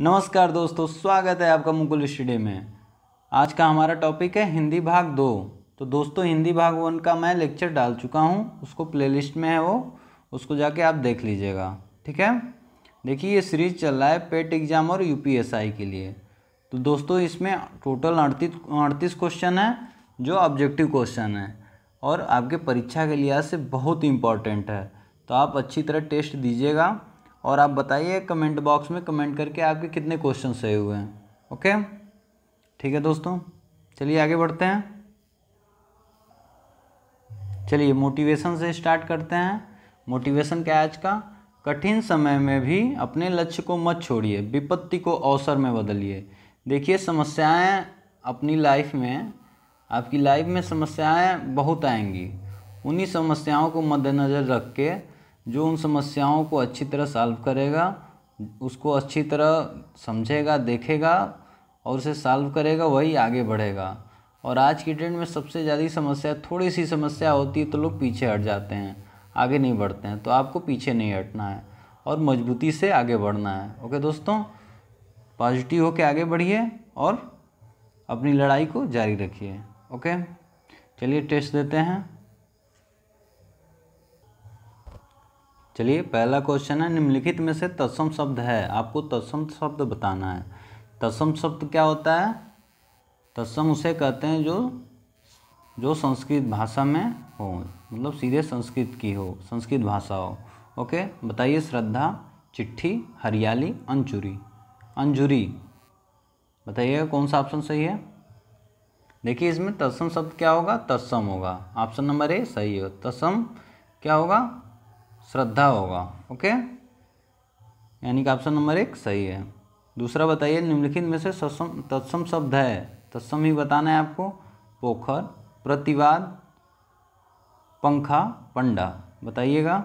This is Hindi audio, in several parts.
नमस्कार दोस्तों स्वागत है आपका मुकुल स्टडी में आज का हमारा टॉपिक है हिंदी भाग दो तो दोस्तों हिंदी भाग वन का मैं लेक्चर डाल चुका हूँ उसको प्लेलिस्ट में है वो उसको जाके आप देख लीजिएगा ठीक है देखिए ये सीरीज चल रहा है पेट एग्ज़ाम e और यू के लिए तो दोस्तों इसमें टोटल अड़तीस अड़तीस क्वेश्चन है जो ऑब्जेक्टिव क्वेश्चन है और आपके परीक्षा के लिहाज से बहुत इम्पॉर्टेंट है तो आप अच्छी तरह टेस्ट दीजिएगा और आप बताइए कमेंट बॉक्स में कमेंट करके आपके कितने क्वेश्चन सही हुए हैं ओके ठीक है दोस्तों चलिए आगे बढ़ते हैं चलिए मोटिवेशन से स्टार्ट करते हैं मोटिवेशन क्या है आज का कठिन समय में भी अपने लक्ष्य को मत छोड़िए विपत्ति को अवसर में बदलिए देखिए समस्याएं अपनी लाइफ में आपकी लाइफ में समस्याएं बहुत आएंगी उन्हीं समस्याओं को मद्देनज़र रख के जो उन समस्याओं को अच्छी तरह सॉल्व करेगा उसको अच्छी तरह समझेगा देखेगा और उसे सॉल्व करेगा वही आगे बढ़ेगा और आज की डेट में सबसे ज़्यादा समस्या थोड़ी सी समस्या होती है तो लोग पीछे हट जाते हैं आगे नहीं बढ़ते हैं तो आपको पीछे नहीं हटना है और मजबूती से आगे बढ़ना है ओके दोस्तों पॉजिटिव होकर आगे बढ़िए और अपनी लड़ाई को जारी रखिए ओके चलिए टेस्ट देते हैं चलिए पहला क्वेश्चन है निम्नलिखित में से तत्सम शब्द है आपको तत्सम शब्द बताना है तत्सम शब्द क्या होता है तत्सम उसे कहते हैं जो जो संस्कृत भाषा में हो मतलब सीधे संस्कृत की हो संस्कृत भाषा हो ओके बताइए श्रद्धा चिट्ठी हरियाली अंजुरी अंजुरी बताइएगा कौन सा ऑप्शन सही है देखिए इसमें तत्सम शब्द क्या होगा तत्सम होगा ऑप्शन नंबर ए सही हो तत्सम क्या होगा श्रद्धा होगा ओके यानी कि ऑप्शन नंबर एक सही है दूसरा बताइए निम्नलिखित में से सत्सम तत्सम शब्द है तत्सम ही बताना है आपको पोखर प्रतिवाद पंखा पंडा बताइएगा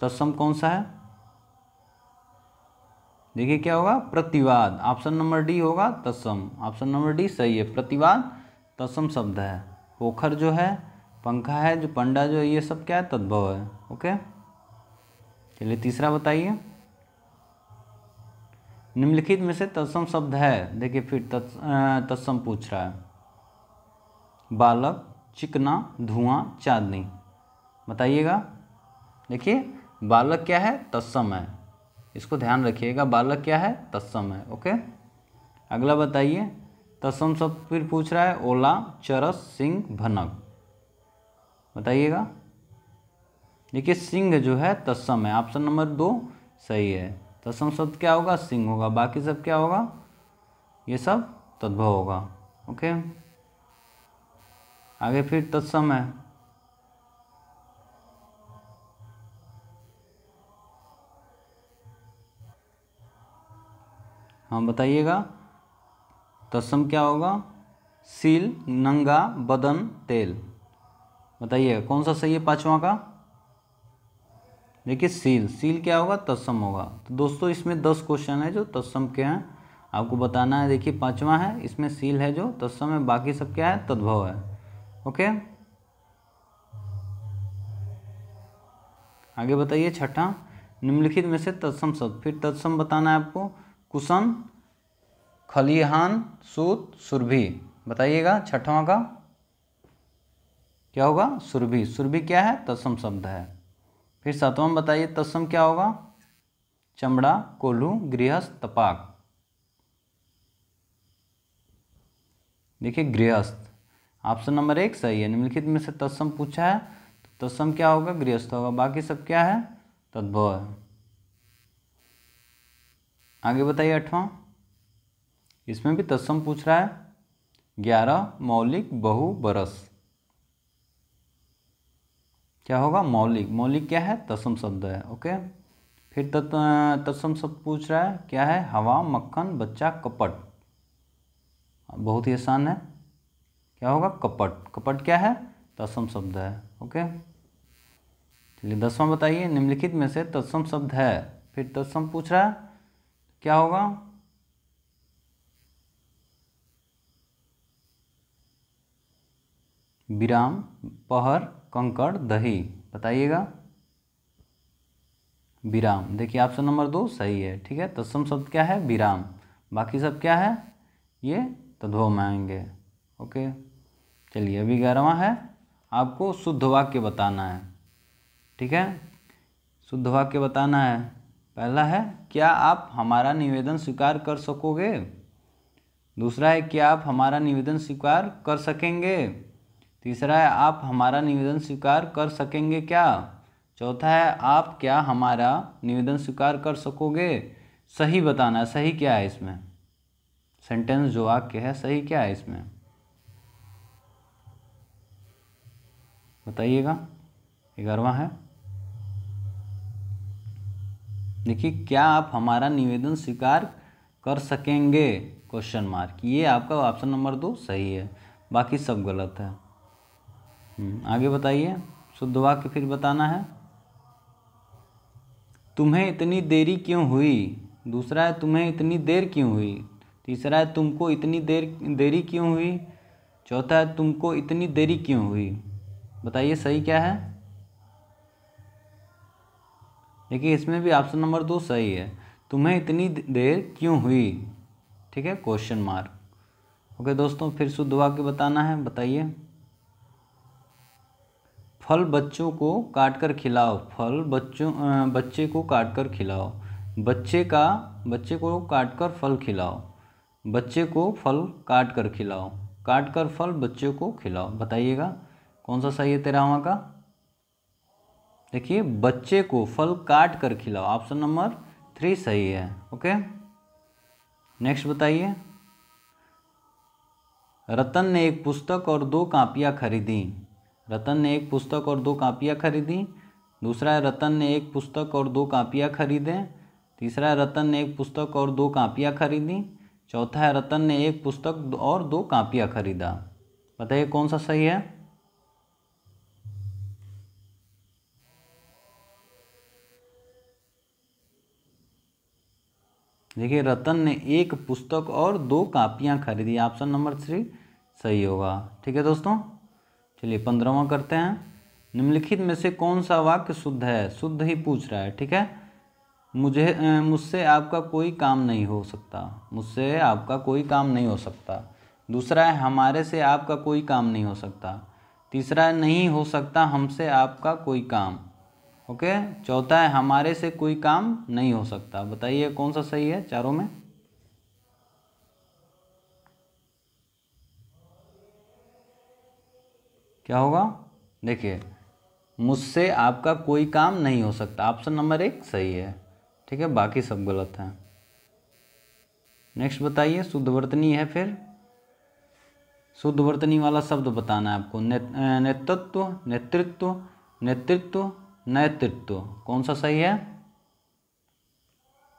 तत्सम कौन सा है देखिए क्या होगा प्रतिवाद ऑप्शन नंबर डी होगा तत्सम ऑप्शन नंबर डी सही है प्रतिवाद तत्सम शब्द है पोखर जो है पंखा है जो पंडा जो ये सब क्या है तद्भव है ओके चलिए तीसरा बताइए निम्नलिखित में से तत्सम शब्द है देखिए फिर तत्सम पूछ रहा है बालक चिकना धुआं चांदनी बताइएगा देखिए बालक क्या है तत्सम है इसको ध्यान रखिएगा बालक क्या है तत्सम है ओके अगला बताइए तत्सम शब्द फिर पूछ रहा है ओला चरस सिंह भनक बताइएगा देखिए सिंह जो है तत्सम है ऑप्शन नंबर दो सही है तत्सम शब्द क्या होगा सिंह होगा बाकी सब क्या होगा ये सब तद्भव होगा ओके आगे फिर तत्सम है हाँ बताइएगा तत्सम क्या होगा सील नंगा बदन तेल बताइएगा कौन सा सही है पाँचवा का देखिए सील सील क्या होगा तत्सम होगा तो दोस्तों इसमें दस क्वेश्चन है जो तत्सम के हैं आपको बताना है देखिए पाँचवा है इसमें सील है जो तत्सम है बाकी सब क्या है तद्भव है ओके आगे बताइए छठा निम्नलिखित में से तत्सम शब्द फिर तत्सम बताना है आपको कुसम खलिहान सूत सुरभि बताइएगा छठवां का क्या होगा सुरभि सुरभि क्या है तत्सम शब्द है फिर सातवां बताइए तस्म क्या होगा चमड़ा कोल्हू गृहस्थ तपाक देखिए गृहस्थ ऑप्शन नंबर एक सही है निम्नलिखित में से तत्सम पूछा है तो तस्म क्या होगा गृहस्थ होगा बाकी सब क्या है तद्भव है आगे बताइए अठवां इसमें भी तस्म पूछ रहा है ग्यारह मौलिक बहु बरस क्या होगा मौलिक मौलिक क्या है तस्म शब्द है ओके फिर तत् तत्सम शब्द पूछ रहा है क्या है हवा मक्खन बच्चा कपट बहुत ही आसान है क्या होगा कपट कपट क्या है तत्सम शब्द है ओके चलिए दसवां बताइए निम्नलिखित में से तत्सम शब्द है फिर तत्सम पूछ रहा है क्या होगा विराम पहर कंकड़ दही बताइएगा विराम देखिए ऑप्शन नंबर दो सही है ठीक है तत्सम शब्द क्या है विराम बाकी सब क्या है ये तद्भव तो में आएंगे ओके चलिए अभी ग्यारहवा है आपको शुद्ध वाक्य बताना है ठीक है शुद्ध वाक्य बताना है पहला है क्या आप हमारा निवेदन स्वीकार कर सकोगे दूसरा है क्या आप हमारा निवेदन स्वीकार कर सकेंगे तीसरा है आप हमारा निवेदन स्वीकार कर सकेंगे क्या चौथा है आप क्या हमारा निवेदन स्वीकार कर सकोगे सही बताना सही क्या है इसमें सेंटेंस जो वाक्य है सही क्या है इसमें बताइएगा ग्यारहवा है देखिए क्या आप हमारा निवेदन स्वीकार कर सकेंगे क्वेश्चन मार्क ये आपका ऑप्शन नंबर दो सही है बाकी सब गलत है हम्म, आगे बताइए शुद्ध वाक्य फिर बताना है तुम्हें इतनी देरी क्यों हुई दूसरा है तुम्हें इतनी देर क्यों हुई तीसरा है तुमको इतनी देर देरी क्यों हुई चौथा है तुमको इतनी देरी क्यों हुई बताइए सही क्या है देखिए इसमें भी ऑप्शन नंबर दो सही है तुम्हें इतनी देर क्यों हुई ठीक है क्वेश्चन मार्क ओके दोस्तों फिर शुद्ध वाक्य बताना है बताइए फल बच्चों को काट कर खिलाओ फल बच्चों बच्चे को काट कर खिलाओ बच्चे का बच्चे को काट कर फल खिलाओ बच्चे को फल काट कर खिलाओ काट कर फल बच्चे को खिलाओ बताइएगा कौन सा सही है तेरहवा का देखिए बच्चे को फल काट कर खिलाओ ऑप्शन नंबर थ्री सही है ओके नेक्स्ट बताइए रतन ने एक पुस्तक और दो कापियाँ खरीदी रतन ने एक पुस्तक और दो कापियाँ खरीदी दूसरा है रतन ने एक पुस्तक और दो कापियाँ खरीदे तीसरा है रतन ने एक पुस्तक और दो कापियाँ खरीदी चौथा है रतन ने एक पुस्तक और दो कापियाँ खरीदा बताइए कौन सा सही है देखिए रतन ने एक पुस्तक और दो कापियाँ खरीदी ऑप्शन नंबर थ्री सही होगा ठीक है दोस्तों चलिए पंद्रहवा करते हैं निम्नलिखित में से कौन सा वाक्य शुद्ध है शुद्ध ही पूछ रहा है ठीक है मुझे मुझसे आपका कोई काम नहीं हो सकता मुझसे आपका कोई काम नहीं हो सकता दूसरा है हमारे से आपका कोई काम नहीं हो सकता तीसरा है नहीं हो सकता हमसे आपका कोई काम ओके चौथा है हमारे से कोई काम नहीं हो सकता बताइए कौन सा सही है चारों में क्या होगा देखिए मुझसे आपका कोई काम नहीं हो सकता ऑप्शन नंबर एक सही है ठीक है बाकी सब गलत है नेक्स्ट बताइए शुद्ध वर्तनी है फिर शुद्ध वर्तनी वाला शब्द बताना है आपको नेतृत्व नेतृत्व नेतृत्व नेतृत्व कौन सा सही है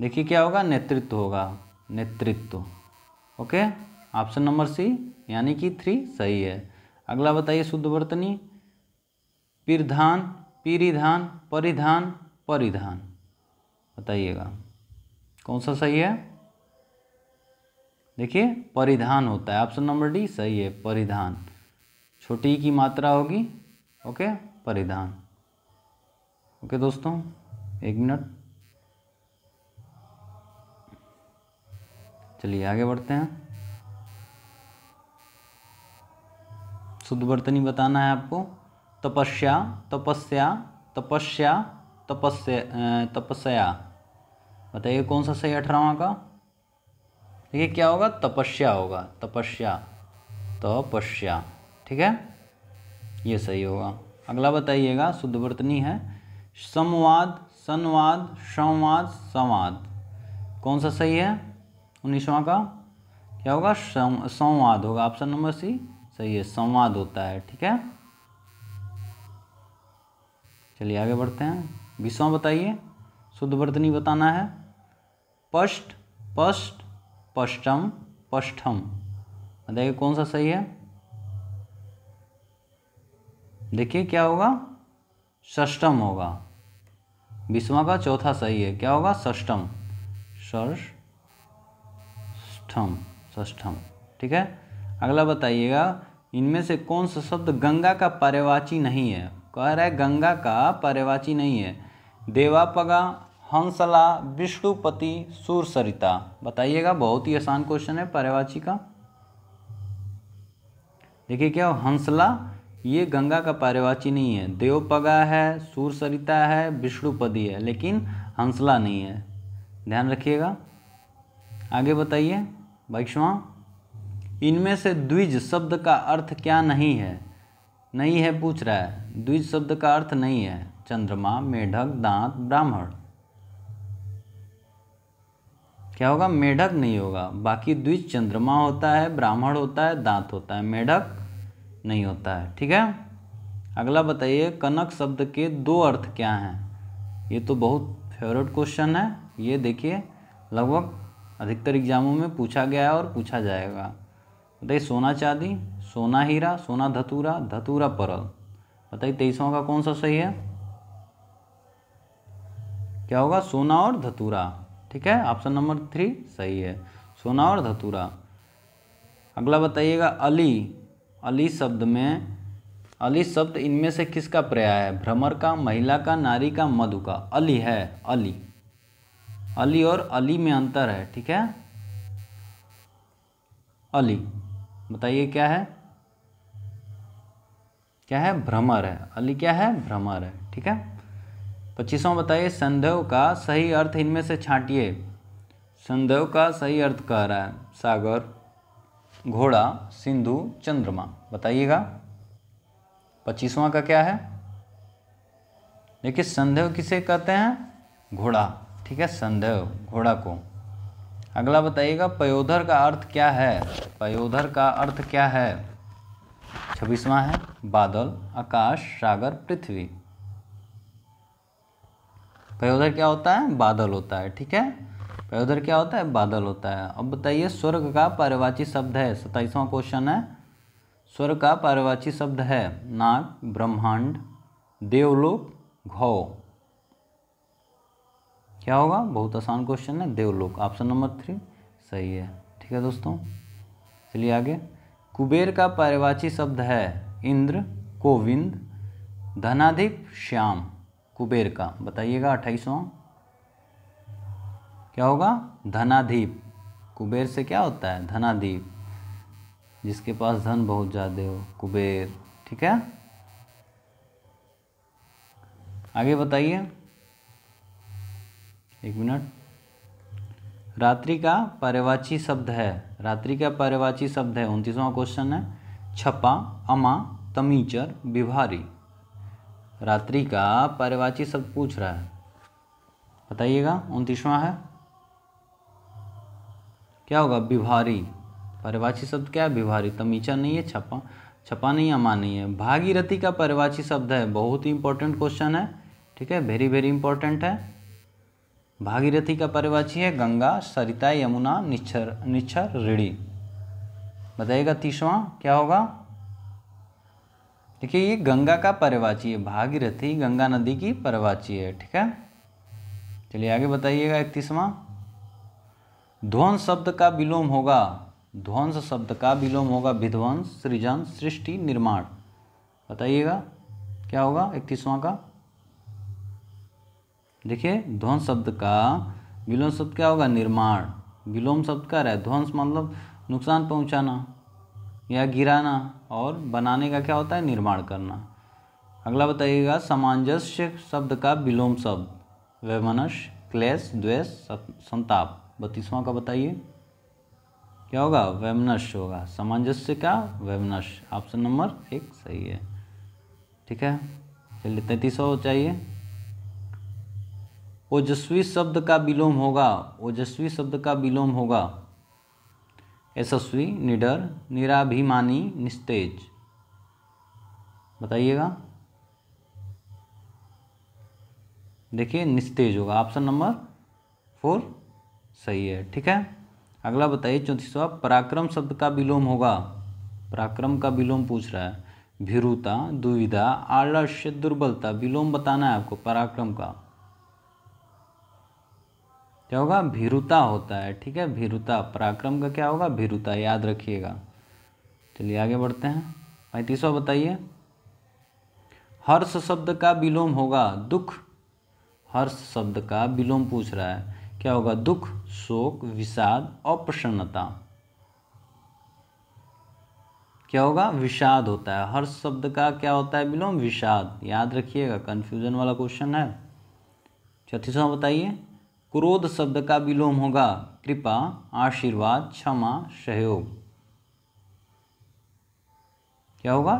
देखिए क्या होगा नेतृत्व होगा नेतृत्व ओके ऑप्शन नंबर सी यानी कि थ्री सही है अगला बताइए शुद्ध वर्तनी पिरधान पीरिधान परिधान परिधान बताइएगा कौन सा सही है देखिए परिधान होता है ऑप्शन नंबर डी सही है परिधान छोटी की मात्रा होगी ओके परिधान ओके दोस्तों एक मिनट चलिए आगे बढ़ते हैं शुद्ध वर्तनी बताना है आपको तपस्या तपस्या तपस्या तपस्या तपस्या बताइए कौन सा सही अठारहवा का देखिए क्या होगा तपस्या होगा तपस्या तपस्या ठीक है ये सही होगा अगला बताइएगा शुद्ध वर्तनी है संवाद संवाद संवाद संवाद कौन सा सही है उन्नीसवा का क्या होगा संवाद होगा ऑप्शन नंबर सी सही है संवाद होता है ठीक है चलिए आगे बढ़ते हैं बीसवा बताइए शुद्ध वर्तनी बताना है पष्ट पष्ट पष्टम पष्टम बताइए कौन सा सही है देखिए क्या होगा षष्टम होगा बीसवा का चौथा सही है क्या होगा षष्टम षष्ठम षष्ठम ठीक है अगला बताइएगा इनमें से कौन सा शब्द गंगा का पर्यवाची नहीं है कह रहा है गंगा का पर्यवाची नहीं है देवापगा हंसला विष्णुपति सुरसरिता बताइएगा बहुत ही आसान क्वेश्चन है पर्यवाची का देखिए क्या हंसला ये गंगा का पर्यवाची नहीं है देवपगा है सरिता है विष्णुपदी है लेकिन हंसला नहीं है ध्यान रखिएगा आगे बताइए भाई इनमें से द्विज शब्द का अर्थ क्या नहीं है नहीं है पूछ रहा है द्विज शब्द का अर्थ नहीं है चंद्रमा मेढक दांत ब्राह्मण क्या होगा मेढक नहीं होगा बाकी द्विज चंद्रमा होता है ब्राह्मण होता है दांत होता है मेढक नहीं होता है ठीक है अगला बताइए कनक शब्द के दो अर्थ क्या हैं ये तो बहुत फेवरेट क्वेश्चन है ये देखिए लगभग अधिकतर एग्जामों में पूछा गया है और पूछा जाएगा बताइए सोना चांदी सोना हीरा सोना धतूरा धतूरा परल बताइए तेईसवा का कौन सा सही है क्या होगा सोना और धतूरा ठीक है ऑप्शन नंबर थ्री सही है सोना और धतूरा अगला बताइएगा अली अली शब्द में अली शब्द इनमें से किसका पर्याय है भ्रमर का महिला का नारी का मधु का अली है अली अली और अली में अंतर है ठीक है अली बताइए क्या है क्या है भ्रमर है अली क्या है भ्रमर है ठीक है पच्चीसवा बताइए संदेव का सही अर्थ इनमें से छाटिए संदेव का सही अर्थ कह रहा है सागर घोड़ा सिंधु चंद्रमा बताइएगा पच्चीसवा का क्या है देखिए संदेव किसे कहते हैं घोड़ा ठीक है संदेव घोड़ा को अगला बताइएगा पयोधर का अर्थ क्या है पयोधर का अर्थ क्या है छब्बीसवा है बादल आकाश सागर पृथ्वी पयोधर क्या होता है बादल होता है ठीक है पयोधर क्या होता है बादल होता है अब बताइए स्वर्ग का पारिवाची शब्द है सताइसवां क्वेश्चन है स्वर्ग का पारिवाची शब्द है नाग ब्रह्मांड देवलोक घो क्या होगा बहुत आसान क्वेश्चन है देवलोक ऑप्शन नंबर थ्री सही है ठीक है दोस्तों चलिए आगे कुबेर का पारिवाची शब्द है इंद्र कोविंद धनाधिप श्याम कुबेर का बताइएगा अट्ठाईसवां क्या होगा धनाधिप कुबेर से क्या होता है धनाधीप जिसके पास धन बहुत ज़्यादा हो कुबेर ठीक है आगे बताइए एक मिनट रात्रि का पर्यवाची शब्द है रात्रि का पर्यवाची शब्द है उनतीसवां क्वेश्चन है छपा अमा तमीचर बिभारी रात्रि का पर्यवाची शब्द पूछ रहा है बताइएगा उनतीसवां है क्या होगा बिभारी परिवाची शब्द क्या है बिहारी तमीचा नहीं है छपा छपा नहीं अमा नहीं है भागीरथी का परिवाची शब्द है बहुत ही इंपॉर्टेंट क्वेश्चन है ठीक है वेरी वेरी इंपॉर्टेंट है भागीरथी का परिवाची है गंगा सरिता यमुना निच्छर निच्छर रिड़ी बताइएगा तीसवा क्या होगा देखिए ये गंगा का परिवाची है भागीरथी गंगा नदी की परिवाची है ठीक है चलिए आगे बताइएगा इकतीसवा ध्वंस शब्द का विलोम होगा ध्वंस शब्द का विलोम होगा विध्वंस सृजन सृष्टि निर्माण बताइएगा क्या होगा इकतीसवा का देखिए ध्वंस शब्द का विलोम शब्द क्या होगा निर्माण विलोम शब्द का रहा है ध्वंस मतलब नुकसान पहुंचाना या गिराना और बनाने का क्या होता है निर्माण करना अगला बताइएगा सामंजस्य शब्द का विलोम शब्द वैमनस क्लेश द्वेष संताप बत्तीसवां का बताइए क्या होगा वैमनस होगा सामंजस्य का वैमनस ऑप्शन नंबर एक सही है ठीक है चलिए तैंतीसवा चाहिए ओजस्वी शब्द का विलोम होगा ओजस्वी शब्द का विलोम होगा यशस्वी निडर निराभिमानी निस्तेज बताइएगा देखिए निस्तेज होगा ऑप्शन नंबर फोर सही है ठीक है अगला बताइए चौंतीसवा पराक्रम शब्द का विलोम होगा पराक्रम का विलोम पूछ रहा है भीरुता दुविधा आलस्य दुर्बलता विलोम बताना है आपको पराक्रम का क्या होगा भीरुता होता है ठीक है भीरुता पराक्रम का क्या होगा भीरुता याद रखिएगा चलिए आगे बढ़ते हैं पैंतीसवा बताइए हर्ष शब्द का विलोम होगा दुख हर्ष शब्द का विलोम पूछ रहा है क्या होगा दुख शोक विषाद अप्रसन्नता क्या होगा विषाद होता है हर शब्द का क्या होता है विलोम विषाद याद रखिएगा कन्फ्यूजन वाला क्वेश्चन है चौथीसवा अच्छा, बताइए क्रोध शब्द का विलोम होगा कृपा आशीर्वाद क्षमा सहयोग क्या होगा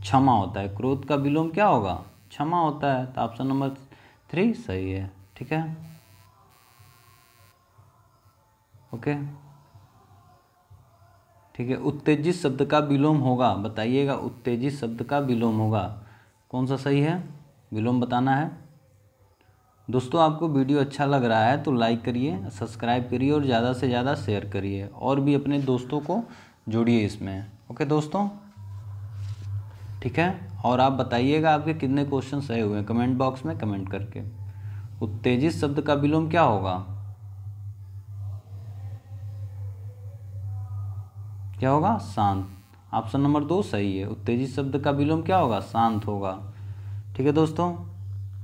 क्षमा होता है क्रोध का विलोम क्या होगा क्षमा होता है तो ऑप्शन नंबर थ्री सही है ठीक है ओके ठीक है उत्तेजित शब्द का विलोम होगा बताइएगा उत्तेजित शब्द का विलोम होगा कौन सा सही है विलोम बताना है दोस्तों आपको वीडियो अच्छा लग रहा है तो लाइक करिए सब्सक्राइब करिए और ज़्यादा से ज़्यादा शेयर करिए और भी अपने दोस्तों को जोड़िए इसमें ओके दोस्तों ठीक है और आप बताइएगा आपके कितने क्वेश्चन सही हुए हैं कमेंट बॉक्स में कमेंट करके उत्तेजित शब्द का विलोम क्या होगा क्या होगा शांत ऑप्शन नंबर दो सही है उत्तेजित शब्द का विलोम क्या होगा शांत होगा ठीक है दोस्तों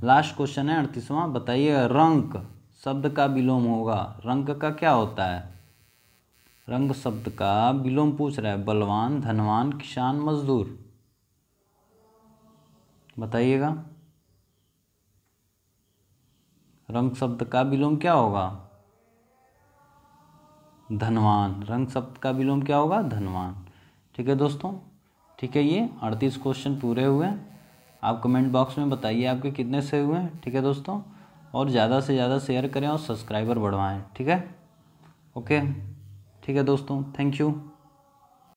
लास्ट क्वेश्चन है अड़तीसवां बताइए रंग शब्द का विलोम होगा रंग का क्या होता है रंग शब्द का विलोम पूछ रहा है बलवान धनवान किसान मजदूर बताइएगा रंग शब्द का विलोम क्या होगा धनवान रंग शब्द का विलोम क्या होगा धनवान ठीक है दोस्तों ठीक है ये अड़तीस क्वेश्चन पूरे हुए आप कमेंट बॉक्स में बताइए आपके कितने से हुए हैं ठीक है दोस्तों और ज़्यादा से ज़्यादा शेयर करें और सब्सक्राइबर बढ़वाएँ ठीक है ओके ठीक है दोस्तों थैंक यू